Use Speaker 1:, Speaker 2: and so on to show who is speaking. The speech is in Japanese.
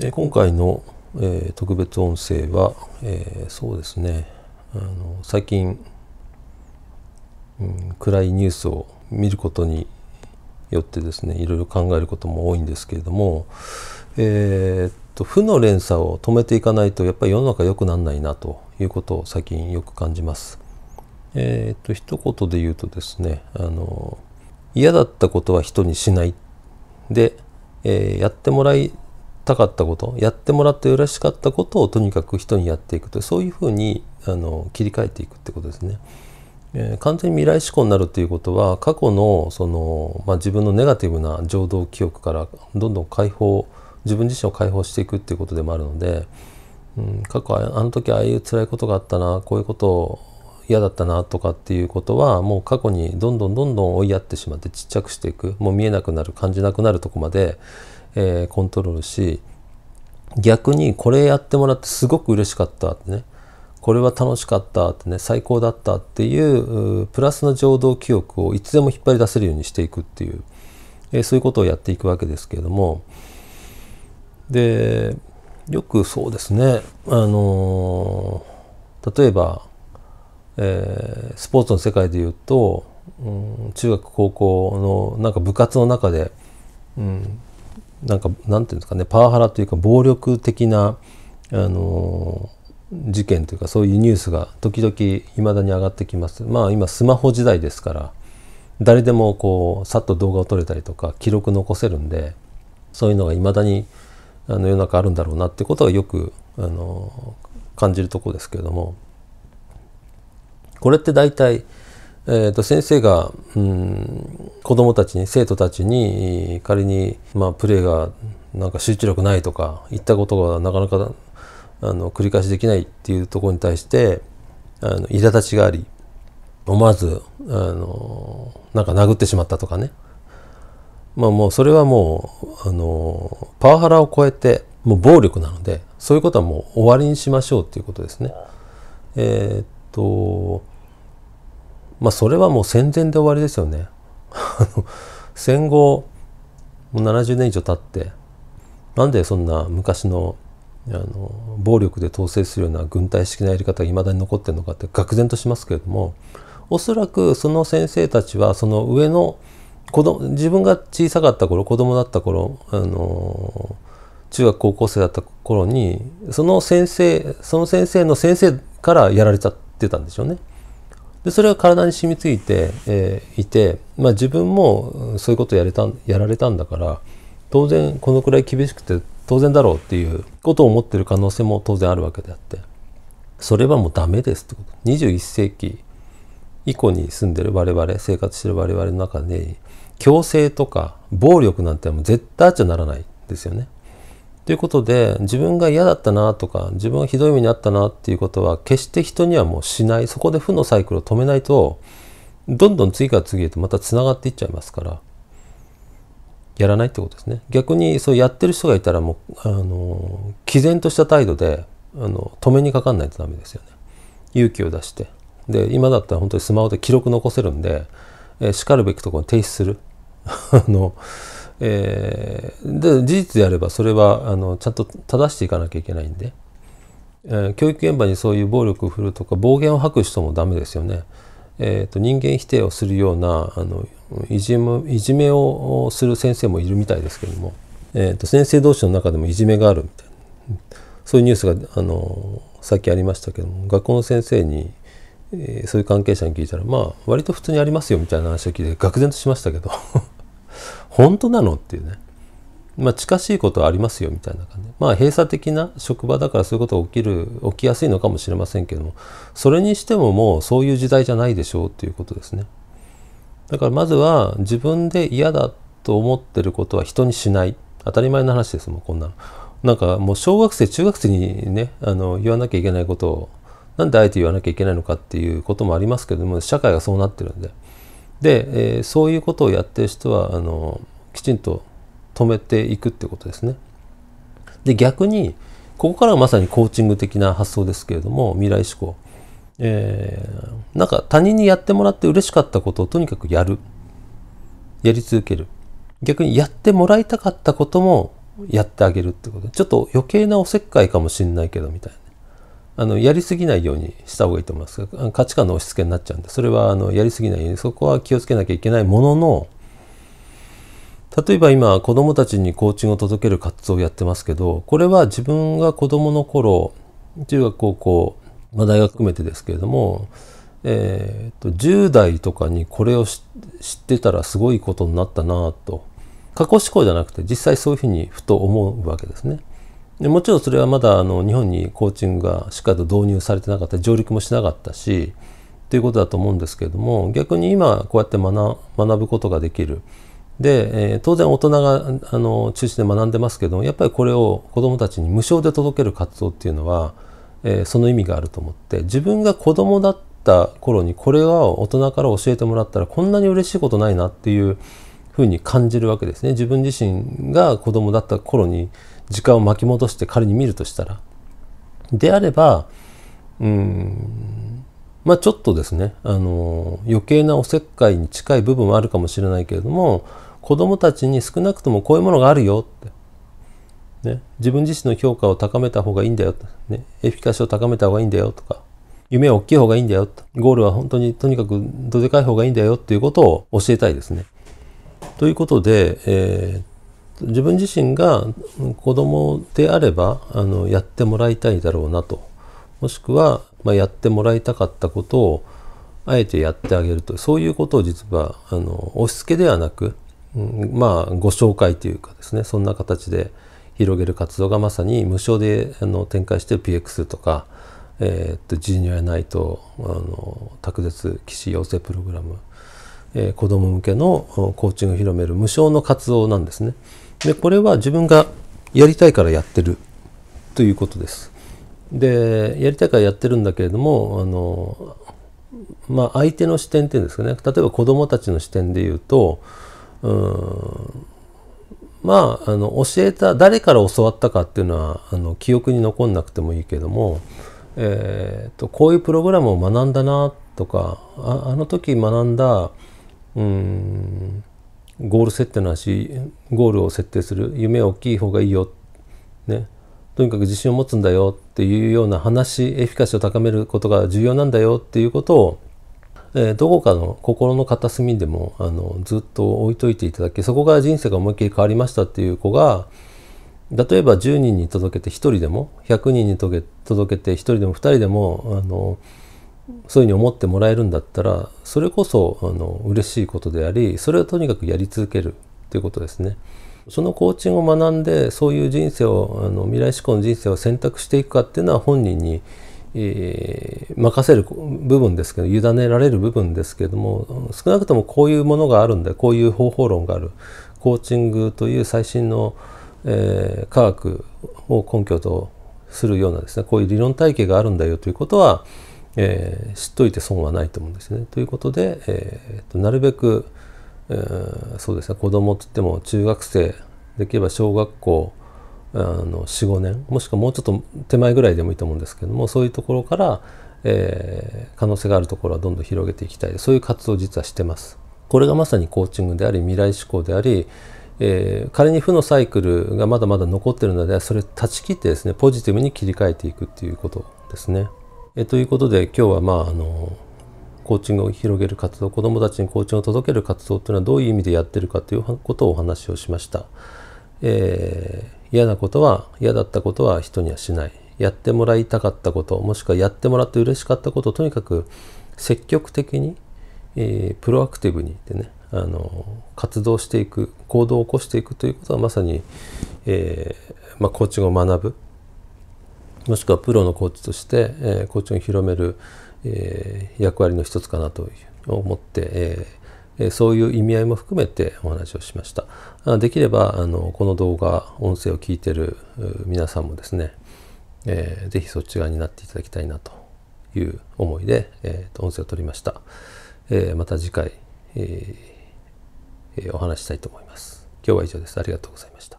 Speaker 1: え今回の、え特別音声は、えそうですねあの最近、うん、暗いニュースを見ることによってですねいろいろ考えることも多いんですけれども、えー、っと負の連鎖を止めていかないとやっぱり世の中良くならないなということを最近よく感じます。えー、っと一言で言うとですねあの嫌だったことは人にしないで、えー、やってもらいたかったことやってもらって嬉しかったことをとにかく人にやっていくとそういうふうにあの切り替えていくってことですね。えー、完全に未来志向になるということは過去のその、まあ、自分のネガティブな情動記憶からどんどん解放自分自身を解放していくっていうことでもあるので、うん、過去あの時ああいう辛いことがあったなこういうことを嫌だったなとかっていうことはもう過去にどんどんどんどん追いやってしまってちっちゃくしていくもう見えなくなる感じなくなるとこまで、えー、コントロールし逆にこれやってもらってすごく嬉しかったってねこれは楽しかったってね最高だったっていうプラスの情動記憶をいつでも引っ張り出せるようにしていくっていう、えー、そういうことをやっていくわけですけれどもでよくそうですねあのー、例えばえー、スポーツの世界でいうと、うん、中学高校のなんか部活の中で、うん、なんかなんていうんですかねパワハラというか暴力的な、あのー、事件というかそういうニュースが時々いまだに上がってきます。まあ今スマホ時代ですから誰でもこうさっと動画を撮れたりとか記録残せるんでそういうのがいまだにあの世の中あるんだろうなってことはよくあのー、感じるとこですけれども。これって大体、えー、と先生が、うん、子どもたちに生徒たちに仮に、まあ、プレーがなんか集中力ないとか言ったことがなかなかあの繰り返しできないっていうところに対してあの苛立ちがあり思わずあのなんか殴ってしまったとかねまあもうそれはもうあのパワハラを超えてもう暴力なのでそういうことはもう終わりにしましょうっていうことですね。えーとまあそれはもう戦前で終わりですよね。戦後もう70年以上経ってなんでそんな昔のあの暴力で統制するような軍隊式なやり方がいまだに残ってるのかって愕然としますけれどもおそらくその先生たちはその上の子供自分が小さかった頃子供だった頃あの中学高校生だった頃にその先生その先生の先生からやられちゃった。ってたんでしょうね。でそれが体に染みついて、えー、いて、まあ、自分もそういうことやれたやられたんだから当然このくらい厳しくて当然だろうっていうことを思ってる可能性も当然あるわけであってそれはもうダメですってこと21世紀以降に住んでる我々生活してる我々の中に強制とか暴力なんてもう絶対あっちゃならないですよね。ということで自分が嫌だったなとか自分がひどい目にあったなっていうことは決して人にはもうしないそこで負のサイクルを止めないとどんどん次から次へとまたつながっていっちゃいますからやらないってことですね逆にそうやってる人がいたらもうあの毅然とした態度であの止めにかかんないとダメですよね勇気を出してで今だったら本当にスマホで記録残せるんで、えしかるべきところに提出する あのえー、で事実であればそれはあのちゃんと正していかなきゃいけないんで、えー、教育現場にそういう暴力を振るとか暴言を吐く人もダメですよね。えーと、人間否定をするようなあのいじめいじめをする先生もいるみたいですけども、えーと、と先生同士の中でもいじめがあるみたいなそういうニュースがあのさっきありましたけども学校の先生に、えー、そういう関係者に聞いたらまあ割と普通にありますよみたいな話を聞いて愕然としましたけど本当なのっていうね。まあ、近しいことはありますよみたいな感じ、まあ、閉鎖的な職場だからそういうことが起きる起きやすいのかもしれませんけどもそれにしてももうそういう時代じゃないでしょうっていうことですねだからまずは自分で嫌だと思ってることは人にしない当たり前の話ですもんこんなのなんかもう小学生中学生にねあの言わなきゃいけないことをなんであえて言わなきゃいけないのかっていうこともありますけども社会がそうなってるんで。で、えー、そういうことをやってる人はあのきちんと止めていくってことですね。で逆にここからはまさにコーチング的な発想ですけれども未来志向、えー、なんか他人にやってもらって嬉しかったことをとにかくやるやり続ける逆にやってもらいたかったこともやってあげるってことちょっと余計なおせっかいかもしんないけどみたいなあのやりすぎないようにした方がいいと思います価値観の押し付けになっちゃうんでそれはあのやりすぎないようにそこは気をつけなきゃいけないものの例えば今子どもたちにコーチングを届ける活動をやってますけどこれは自分が子どもの頃中学高校、まあ、大学含めてですけれども、えーと、10代とかにこれを知ってたらすごいことになったなと過去思考じゃなくて実際そういうふうにふと思うわけですね。でもちろんそれはまだあの日本にコーチングがしっかりと導入されてなかった上陸もしなかったしということだと思うんですけれども逆に今こうやって学ぶことができるで、えー、当然大人があの中心で学んでますけどやっぱりこれを子どもたちに無償で届ける活動っていうのは、えー、その意味があると思って自分が子どもだった頃にこれは大人から教えてもらったらこんなに嬉しいことないなっていうふうに感じるわけですね。自分自身が子供だった頃に時間を巻き戻して仮に見るとしたら。であれば、うん、まあちょっとですね、あの、余計なおせっかいに近い部分はあるかもしれないけれども、子供たちに少なくともこういうものがあるよって、ね、自分自身の評価を高めた方がいいんだよ、ね、エフィカシーを高めた方がいいんだよとか、夢は大きい方がいいんだよ、ゴールは本当にとにかくどでかい方がいいんだよっていうことを教えたいですね。ということで、えー、自分自身が子供であればあのやってもらいたいだろうなともしくは、まあ、やってもらいたかったことをあえてやってあげるとそういうことを実はあの押し付けではなく、うん、まあご紹介というかですねそんな形で広げる活動がまさに無償であの展開してる PX とか、えー、っとジニアナイトあの卓絶棋士養成プログラム、えー、子ども向けのコーチングを広める無償の活動なんですね。でこれは自分がやりたいからやってるということです。でやりたいからやってるんだけれどもあの、まあ、相手の視点っていうんですかね例えば子どもたちの視点で言うとうんまああの教えた誰から教わったかっていうのはあの記憶に残んなくてもいいけども、えーと、とこういうプログラムを学んだなとかああの時学んだうんゴール設定の話ゴールを設定する夢は大きい方がいいよ、ね、とにかく自信を持つんだよっていうような話エフィカシーを高めることが重要なんだよっていうことを、えー、どこかの心の片隅でもあのずっと置いといていただきそこから人生が思いっきり変わりましたっていう子が例えば10人に届けて1人でも100人に届けて1人でも2人でもあのそういうふうに思ってもらえるんだったらそれこそあの嬉しいことでありそれをとにかくやり続けるていうことですね。そのコーチングを学んでそういう人生をあの未来志向の人生を選択していくかっていうのは本人に、えー、任せる部分ですけど委ねられる部分ですけども少なくともこういうものがあるんだこういう方法論があるコーチングという最新の、えー、科学を根拠とするようなですねこういう理論体系があるんだよということはえー、知っといて損はないと思うんですね。ということで、えー、となるべく、えー、そうですね子供って言っても中学生できれば小学校45年もしくはもうちょっと手前ぐらいでもいいと思うんですけどもそういうところから、えー、可能性があるところはどんどん広げていきたいそういう活動を実はしてます。これがまさにコーチングであり未来志向であり、えー、仮に負のサイクルがまだまだ残ってるのでそれ断ち切ってですねポジティブに切り替えていくっていうことですね。えということで今日はまああのコーチングを広げる活動子どもたちにコーチングを届ける活動というのはどういう意味でやってるかということをお話をしました、えー、嫌なことは嫌だったことは人にはしないやってもらいたかったこともしくはやってもらって嬉しかったことをとにかく積極的に、えー、プロアクティブにでねあの活動していく行動を起こしていくということはまさに、えーまあ、コーチングを学ぶもしくはプロのコーチとして、えー、コーチを広める、えー、役割の一つかなと思って、えー、そういう意味合いも含めてお話をしましたできればあのこの動画音声を聞いてる皆さんもですね、えー、ぜひそっち側になっていただきたいなという思いで、えー、と音声を取りました、えー、また次回、えー、お話したいと思います今日は以上ですありがとうございました